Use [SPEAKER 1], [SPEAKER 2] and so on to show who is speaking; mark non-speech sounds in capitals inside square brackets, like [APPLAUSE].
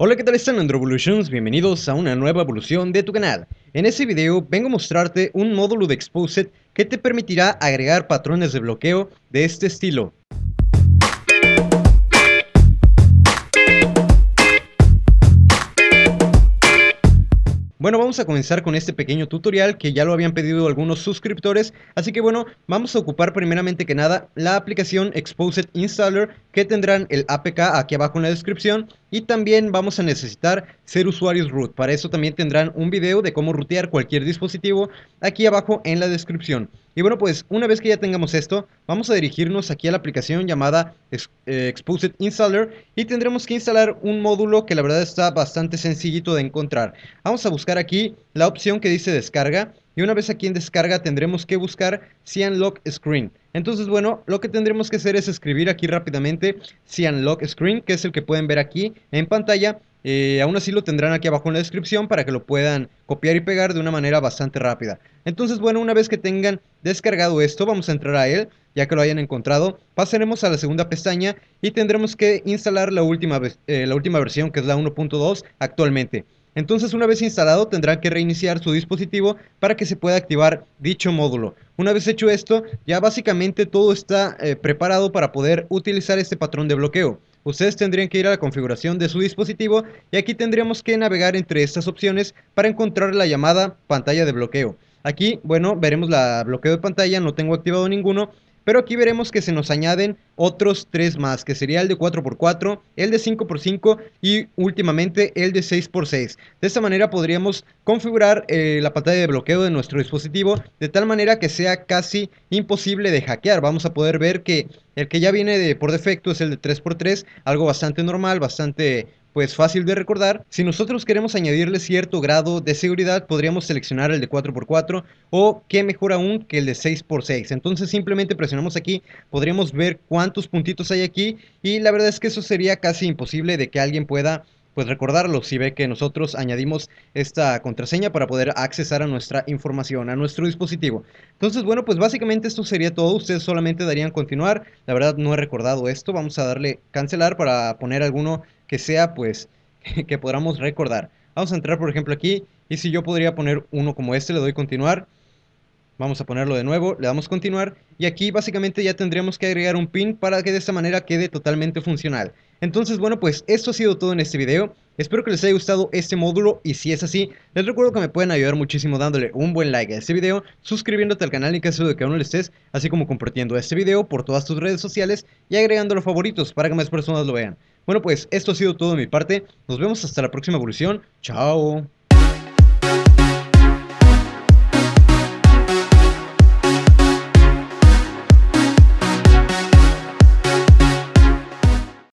[SPEAKER 1] Hola, ¿qué tal están Androvolutions? Bienvenidos a una nueva evolución de tu canal. En este video vengo a mostrarte un módulo de Exposed que te permitirá agregar patrones de bloqueo de este estilo. Bueno, vamos a comenzar con este pequeño tutorial que ya lo habían pedido algunos suscriptores, así que bueno, vamos a ocupar primeramente que nada la aplicación Exposed Installer que tendrán el APK aquí abajo en la descripción y también vamos a necesitar ser usuarios root, para eso también tendrán un video de cómo rootear cualquier dispositivo aquí abajo en la descripción. Y bueno, pues una vez que ya tengamos esto, vamos a dirigirnos aquí a la aplicación llamada eh, Exposed Installer y tendremos que instalar un módulo que la verdad está bastante sencillito de encontrar. Vamos a buscar aquí la opción que dice descarga y una vez aquí en descarga tendremos que buscar Cyanlock Screen. Entonces, bueno, lo que tendremos que hacer es escribir aquí rápidamente Cyanlock Screen, que es el que pueden ver aquí en pantalla. Eh, aún así lo tendrán aquí abajo en la descripción para que lo puedan copiar y pegar de una manera bastante rápida. Entonces, bueno, una vez que tengan descargado esto, vamos a entrar a él, ya que lo hayan encontrado. Pasaremos a la segunda pestaña y tendremos que instalar la última, eh, la última versión, que es la 1.2 actualmente. Entonces una vez instalado tendrán que reiniciar su dispositivo para que se pueda activar dicho módulo. Una vez hecho esto, ya básicamente todo está eh, preparado para poder utilizar este patrón de bloqueo. Ustedes tendrían que ir a la configuración de su dispositivo y aquí tendríamos que navegar entre estas opciones para encontrar la llamada pantalla de bloqueo. Aquí, bueno, veremos la bloqueo de pantalla, no tengo activado ninguno, pero aquí veremos que se nos añaden otros tres más, que sería el de 4x4, el de 5x5 y últimamente el de 6x6. De esta manera podríamos configurar eh, la pantalla de bloqueo de nuestro dispositivo de tal manera que sea casi imposible de hackear. Vamos a poder ver que el que ya viene de, por defecto es el de 3x3, algo bastante normal, bastante pues fácil de recordar. Si nosotros queremos añadirle cierto grado de seguridad, podríamos seleccionar el de 4x4 o qué mejor aún que el de 6x6. Entonces simplemente presionamos aquí, podríamos ver cuántos puntitos hay aquí y la verdad es que eso sería casi imposible de que alguien pueda pues recordarlo si ve que nosotros añadimos esta contraseña para poder accesar a nuestra información, a nuestro dispositivo. Entonces, bueno, pues básicamente esto sería todo. Ustedes solamente darían continuar. La verdad no he recordado esto. Vamos a darle cancelar para poner alguno que sea, pues, [LAUGHS] que podamos recordar. Vamos a entrar, por ejemplo, aquí. Y si yo podría poner uno como este, le doy continuar. Vamos a ponerlo de nuevo, le damos continuar y aquí básicamente ya tendríamos que agregar un pin para que de esta manera quede totalmente funcional. Entonces, bueno, pues esto ha sido todo en este video. Espero que les haya gustado este módulo y si es así, les recuerdo que me pueden ayudar muchísimo dándole un buen like a este video, suscribiéndote al canal en caso de que aún no lo estés, así como compartiendo este video por todas tus redes sociales y agregándolo a favoritos para que más personas lo vean. Bueno, pues esto ha sido todo de mi parte, nos vemos hasta la próxima evolución, chao.